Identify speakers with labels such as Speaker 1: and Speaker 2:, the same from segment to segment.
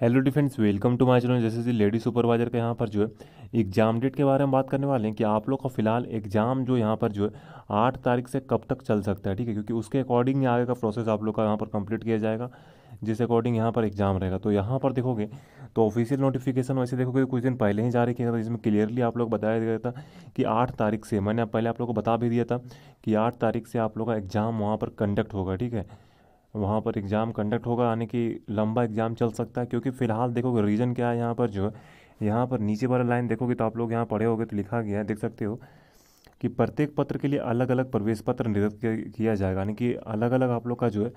Speaker 1: hello defence welcome to my channel जैसे जी lady supervisor के यहाँ पर जो है एग्जाम डेट के बारे में बात करने वाले हैं कि आप लोग का फिलहाल एग्जाम जो यहाँ पर जो है आठ तारीख से कब तक चल सकता है ठीक है क्योंकि उसके अकॉर्डिंग ही आगे का प्रोसेस आप लोग का यहाँ पर कंप्लीट किया जाएगा जिस अकॉर्डिंग यहाँ पर एग्जाम रहेगा तो यहाँ पर देखोगे तो ऑफिशियल नोटिफिकेशन वैसे देखोगे तो कुछ दिन पहले ही जारी किया था जिसमें क्लियरली आप लोग बताया गया था कि आठ तारीख से मैंने पहले आप लोग को बता भी दिया था कि आठ तारीख से आप लोग का एग्ज़ाम वहाँ पर कंडक्ट होगा ठीक है वहाँ पर एग्ज़ाम कंडक्ट होगा यानी कि लंबा एग्ज़ाम चल सकता है क्योंकि फ़िलहाल देखोगे रीज़न क्या है यहाँ पर जो है यहाँ पर नीचे वाला लाइन देखोगे तो आप लोग यहाँ पढ़े होगे तो लिखा गया है देख सकते हो कि प्रत्येक पत्र के लिए अलग अलग प्रवेश पत्र निर्गत किया जाएगा यानी कि अलग अलग आप लोग का जो है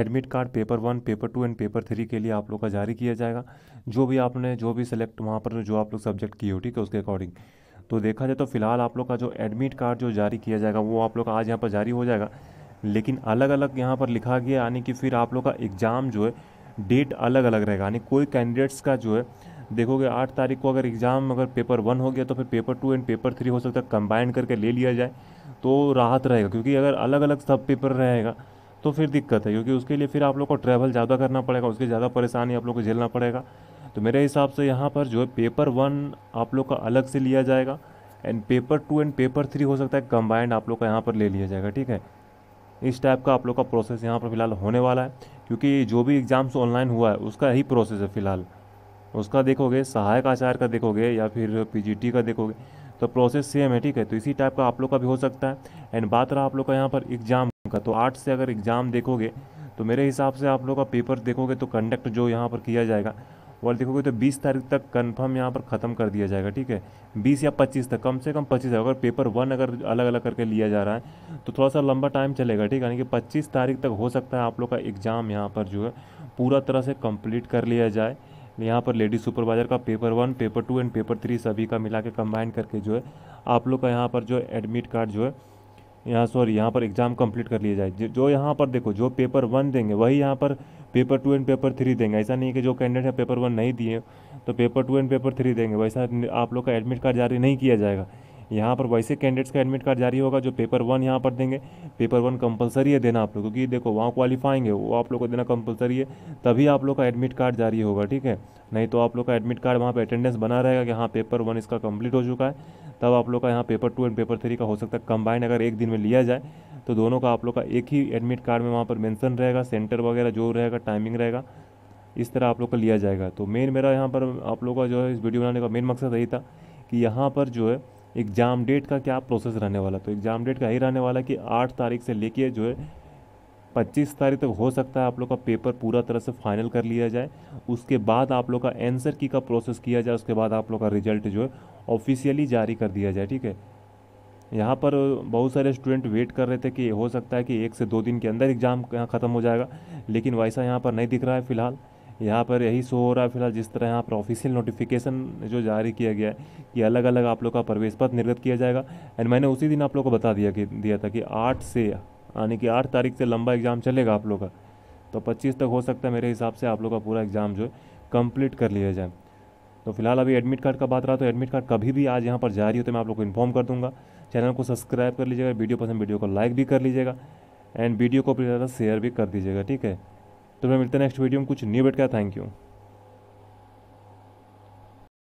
Speaker 1: admit card paper one paper two and paper three के लिए आप लोग का जारी किया जाएगा जो भी आपने जो भी सिलेक्ट वहाँ पर जो आप लोग सब्जेक्ट किए हो ठीक है उसके अकॉर्डिंग तो देखा जाए तो फिलहाल आप लोग का जो एडमिट कार्ड जो जारी किया जाएगा वो आप लोग का आज यहाँ पर जारी हो जाएगा लेकिन अलग अलग यहाँ पर लिखा गया यानी कि फिर आप लोग का एग्ज़ाम जो है डेट अलग अलग रहेगा यानी कोई कैंडिडेट्स का जो है देखोगे आठ तारीख को अगर एग्ज़ाम अगर पेपर वन हो गया तो फिर paper two and paper three हो सकता है कंबाइन करके ले लिया जाए तो राहत रहेगा क्योंकि अगर अलग अलग सब पेपर रहेगा तो फिर दिक्कत है क्योंकि उसके लिए फिर आप लोग को ट्रैवल ज़्यादा करना पड़ेगा उसके ज़्यादा परेशानी आप लोग को झेलना पड़ेगा तो मेरे हिसाब से यहाँ पर जो है पेपर वन आप लोग का अलग से लिया जाएगा and paper two and paper three हो सकता है कंबाइंड आप लोग का यहाँ पर ले लिया जाएगा ठीक है इस टाइप का आप लोग का प्रोसेस यहाँ पर फिलहाल होने वाला है क्योंकि जो भी एग्ज़ाम्स ऑनलाइन हुआ है उसका ही प्रोसेस है फिलहाल उसका देखोगे सहायक आचार्य का देखोगे या फिर पीजीटी का देखोगे तो प्रोसेस सेम है ठीक है तो इसी टाइप का आप लोग का भी हो सकता है एंड बात रहा आप लोग का यहाँ पर एग्ज़ाम का तो आर्ट से अगर एग्ज़ाम देखोगे तो मेरे हिसाब से आप लोग का पेपर देखोगे तो कंडक्ट जो यहाँ पर किया जाएगा और देखोगे तो बीस तारीख तक कन्फर्म यहाँ पर ख़त्म कर दिया जाएगा ठीक है बीस या पच्चीस तक कम से कम पच्चीस अगर पेपर वन अगर अलग अलग करके लिया जा रहा है तो थोड़ा सा लंबा टाइम चलेगा ठीक है यानी कि पच्चीस तारीख तक हो सकता है आप लोग का एग्ज़ाम यहाँ पर जो है पूरा तरह से कम्प्लीट कर लिया जाए यहाँ पर लेडी सुपरवाइज़र का paper one paper two and paper three सभी का मिला के कंबाइन करके जो है आप लोग का यहाँ पर जो एडमिट कार्ड जो है यहाँ सॉरी यहाँ पर एग्ज़ाम कंप्लीट कर लिया जाए जो यहाँ पर देखो जो पेपर वन देंगे वही यहाँ पर paper two and paper three देंगे ऐसा नहीं कि जो कैंडिडेट है पेपर वन नहीं दिए तो paper two and paper three देंगे वैसा आप लोग का एडमिट कार्ड जारी नहीं किया जाएगा यहाँ पर वैसे कैंडिडेट्स का एडमिट कार्ड जारी होगा जो पेपर वन यहाँ पर देंगे पेपर वन कंपलसरी है देना आप लोग क्योंकि देखो वहाँ क्वालिफाइंग है वो आप लोग को देना कंपलसरी है तभी आप लोग का एडमिट कार्ड जारी होगा ठीक है नहीं तो आप लोग का एडमिट कार्ड वहाँ पर अटेंडेंस बना रहेगा कि हाँ पेपर वन इसका कम्प्लीट हो चुका है तब आप लोग का यहाँ paper two and paper three का हो सकता है कंबाइंड अगर एक दिन में लिया जाए तो दोनों का आप लोग का एक ही एडमिट कार्ड में वहाँ पर मेंशन रहेगा सेंटर वगैरह जो रहेगा टाइमिंग रहेगा इस तरह आप लोग का लिया जाएगा तो मेन मेरा यहाँ पर आप लोग का जो है इस वीडियो बनाने का मेन मकसद यही था कि यहाँ पर जो है एग्ज़ाम डेट का क्या प्रोसेस रहने वाला तो एग्ज़ाम डेट का यही रहने वाला कि आठ तारीख से लेके जो है पच्चीस तारीख तक हो सकता है आप लोग का पेपर पूरा तरह से फाइनल कर लिया जाए उसके बाद आप लोग का आंसर की का प्रोसेस किया जाए उसके बाद आप लोग का रिजल्ट जो है ऑफिशियली जारी कर दिया जाए ठीक है यहाँ पर बहुत सारे स्टूडेंट वेट कर रहे थे कि हो सकता है कि एक से दो दिन के अंदर एग्ज़ाम यहाँ ख़त्म हो जाएगा लेकिन वैसा यहाँ पर नहीं दिख रहा है फ़िलहाल यहाँ पर यही शो हो रहा है फिलहाल जिस तरह यहाँ पर ऑफिशियल नोटिफिकेशन जो जारी किया गया है कि अलग अलग आप लोग का प्रवेश पत्र निर्गत किया जाएगा एंड मैंने उसी दिन आप लोग को बता दिया कि दिया था कि आठ से यानी कि आठ तारीख से लंबा एग्ज़ाम चलेगा आप लोग का तो पच्चीस तक हो सकता है मेरे हिसाब से आप लोग का पूरा एग्ज़ाम जो है कम्प्लीट कर लिया जाए तो फिलहाल अभी एडमिट कार्ड का बात रहा तो एडमिट कार्ड कभी भी आज यहाँ पर जारी हो तो मैं आप लोग को इन्फॉर्म कर दूँगा चैनल को सब्सक्राइब कर लीजिएगा वीडियो पसंद वीडियो को लाइक भी कर लीजिएगा एंड वीडियो को अपनी ज़्यादा शेयर भी कर दीजिएगा ठीक है तो मैं मिलते हैं नेक्स्ट वीडियो में कुछ न्यू बेट का थैंक यू